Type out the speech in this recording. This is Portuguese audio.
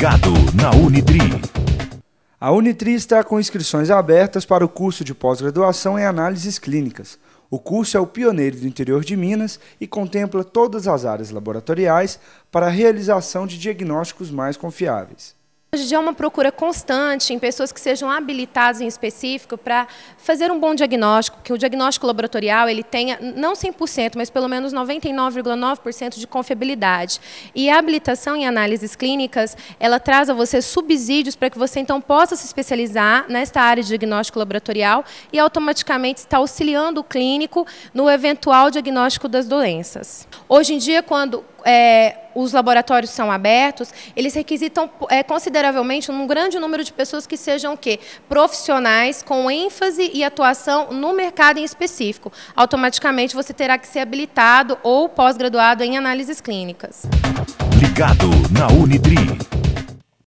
Ligado na Unitri. A Unitri está com inscrições abertas para o curso de pós-graduação em análises clínicas. O curso é o pioneiro do interior de Minas e contempla todas as áreas laboratoriais para a realização de diagnósticos mais confiáveis. Hoje é uma procura constante em pessoas que sejam habilitadas em específico para fazer um bom diagnóstico, que o diagnóstico laboratorial ele tenha não 100%, mas pelo menos 99,9% de confiabilidade. E a habilitação em análises clínicas, ela traz a você subsídios para que você então possa se especializar nesta área de diagnóstico laboratorial e automaticamente está auxiliando o clínico no eventual diagnóstico das doenças. Hoje em dia, quando é, os laboratórios são abertos, eles requisitam é, consideravelmente um grande número de pessoas que sejam o quê? profissionais com ênfase e atuação no mercado em específico. Automaticamente você terá que ser habilitado ou pós-graduado em análises clínicas. Ligado na Unidri.